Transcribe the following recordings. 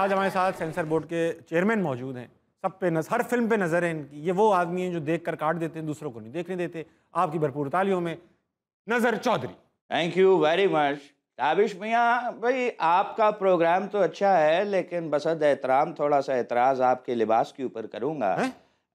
आज हमारे साथ सेंसर बोर्ड के चेयरमैन मौजूद हैं सब पे नजर हर फिल्म पे नज़र है इनकी ये वो आदमी हैं जो देख कर काट देते हैं दूसरों को नहीं देखने देते आपकी भरपूर तालियों में Nazar Chaudhary thank you very much Tabish मियाँ भाई आपका प्रोग्राम तो अच्छा है लेकिन बसद एहतराम थोड़ा सा एतराज़ आपके लिबास के ऊपर करूँगा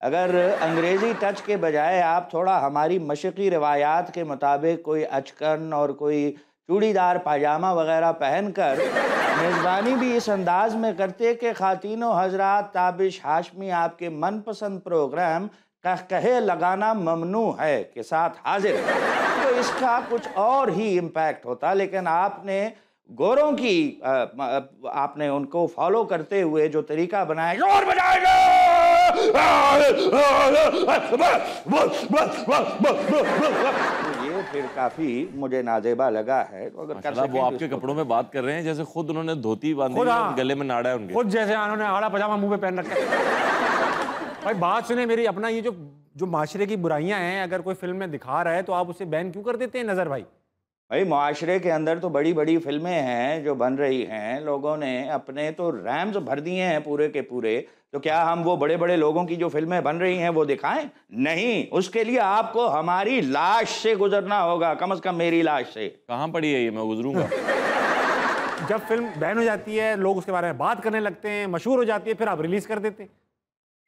अगर अंग्रेज़ी टच के बजाय आप थोड़ा हमारी मशक़ी रवायात के मुताबिक कोई अचकन और कोई चूड़ीदार पाजामा वगैरह पहनकर मेज़बानी भी इस अंदाज में करते कि खातिनों हजरात ताबिश हाशमी आपके मनपसंद प्रोग्राम का कहे लगाना ममनू है के साथ हाजिर तो इसका कुछ और ही इम्पैक्ट होता लेकिन आपने गोरों की आ, आपने उनको फॉलो करते हुए जो तरीका बनाया जोर बजाएगा ये फिर काफी मुझे नाजेबा लगा है तो अगर कर वो तो आपके कपड़ों में बात कर रहे हैं जैसे खुद उन्होंने धोती बांधी हाँ। गले में नाड़ा है उनके खुद जैसे उन्होंने आड़ा पजामा मुंह में पहन रखा है भाई बात सुने मेरी अपना ये जो जो माशरे की बुराइयां हैं अगर कोई फिल्म में दिखा रहा है तो आप उसे बैन क्यों कर देते हैं नजर भाई भाई माशरे के अंदर तो बड़ी बड़ी फिल्में हैं जो बन रही हैं लोगों ने अपने तो रैम्स भर दिए हैं पूरे के पूरे तो क्या हम वो बड़े बड़े लोगों की जो फिल्में बन रही हैं वो दिखाएं नहीं उसके लिए आपको हमारी लाश से गुजरना होगा कम से कम मेरी लाश से कहाँ पड़ी है ये मैं गुजरूंगा जब फिल्म बैन हो जाती है लोग उसके बारे में बात करने लगते हैं मशहूर हो जाती है फिर आप रिलीज कर देते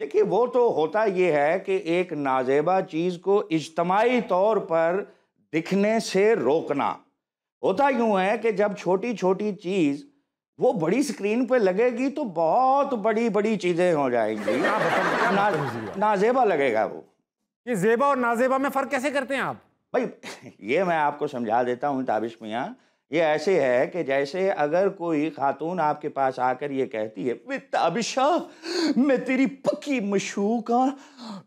देखिए वो तो होता ये है कि एक नाजेबा चीज़ को इज्तमाही तौर पर दिखने से रोकना होता यूं है कि जब छोटी छोटी चीज़ वो बड़ी स्क्रीन पे लगेगी तो बहुत बड़ी बड़ी चीज़ें हो जाएंगी ना, नाजेबा लगेगा वो ये जेबा और नाजेबा में फ़र्क कैसे करते हैं आप भाई ये मैं आपको समझा देता हूँ ताबिश मियाँ ये ऐसे है कि जैसे अगर कोई खातून आपके पास आकर ये कहती है वित्त अभिशा मैं तेरी पक्की मशूक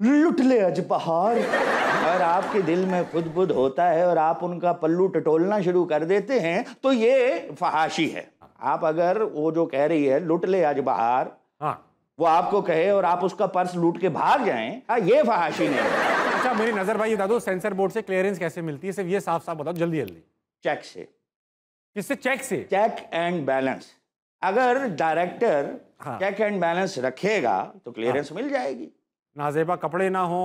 लुटले अज बहार और आपके दिल में खुद बुद होता है और आप उनका पल्लू टटोलना शुरू कर देते हैं तो ये फहाशी है आप अगर वो जो कह रही है लुट ले आज बहार हाँ वो आपको कहे और आप उसका पर्स लूट के भाग जाएं हाँ ये फहाशी नहीं अच्छा मेरी नजर भाई बता सेंसर बोर्ड से क्लियरेंस कैसे मिलती है सिर्फ ये साफ साफ बताओ जल्दी जल्दी चेक से किससे चेक से चेक एंड बैलेंस अगर डायरेक्टर हाँ। चेक एंड बैलेंस रखेगा तो क्लियरेंस हाँ। मिल जाएगी नाजेबा कपड़े ना हो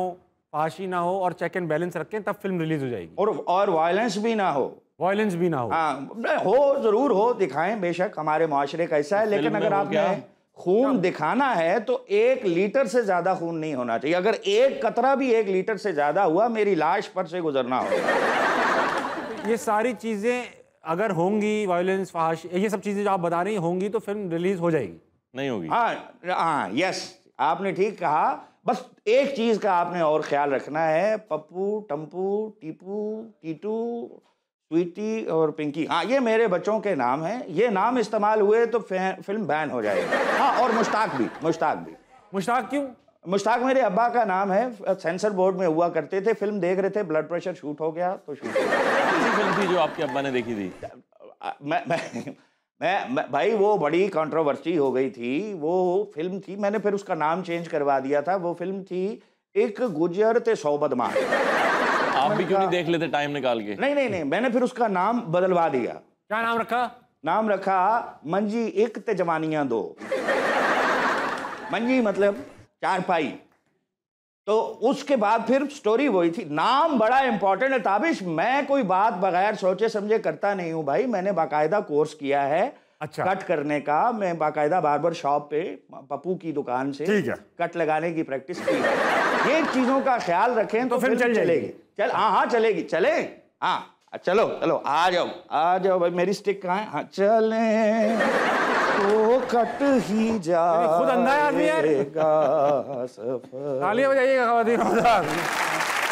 पाशी ना हो और चेक एंड बैलेंस रखें तब फिल्म रिलीज हो जाएगी और और वायलेंस भी ना हो वायलेंस भी ना हो हाँ हो जरूर हो दिखाएं बेशक हमारे माशरे का ऐसा है लेकिन अगर आपने खून हाँ। दिखाना है तो एक लीटर से ज्यादा खून नहीं होना चाहिए अगर एक कतरा भी एक लीटर से ज्यादा हुआ मेरी लाश पर से गुजरना होगा ये सारी चीजें अगर होंगी वायलेंस फहाश ये सब चीज़ें जो आप बता रही होंगी तो फिल्म रिलीज हो जाएगी नहीं होगी हाँ हाँ यस आपने ठीक कहा बस एक चीज़ का आपने और ख्याल रखना है पप्पू टम्पू टीपू टीटू स्वीटी और पिंकी हाँ ये मेरे बच्चों के नाम हैं ये नाम इस्तेमाल हुए तो फिल्म बैन हो जाएगी हाँ और मुश्ताक भी मुश्ताक भी मुश्ताक क्यों मुश्ताक मेरे अब्बा का नाम है सेंसर बोर्ड में हुआ करते थे फिल्म देख रहे थे ब्लड प्रेशर शूट हो गया तो शूट फिल्म थी जो आपके अब्बा ने देखी थी मैं मैं मैं, भाई वो बड़ी कंट्रोवर्सी हो गई थी वो फिल्म थी मैंने फिर उसका नाम चेंज करवा दिया था वो फिल्म थी एक गुजर ते सौ बदमाश आप भी क्यों नहीं देख लेते टाइम निकाल के नहीं नहीं नहीं मैंने फिर उसका नाम बदलवा दिया क्या नाम रखा नाम रखा मंजी एक ते जवानियां दो मंजी मतलब चार पाई तो उसके बाद फिर स्टोरी वही थी नाम बड़ा इंपॉर्टेंट है ताबिश मैं कोई बात बगैर सोचे समझे करता नहीं हूं भाई मैंने बाकायदा कोर्स किया है अच्छा कट करने का मैं बाकायदा बार शॉप पे पप्पू की दुकान से कट लगाने की प्रैक्टिस की ये चीजों का ख्याल रखें तो, तो फिर चल चलेगी चल हाँ हाँ चलेगी चले हाँ चलो चलो आ जाओ आ जाओ भाई मेरी स्टिक कहाँ है हाँ चले तो कट ही जा खुद अंधा आदमी है तालियां बजाइएगा खातिन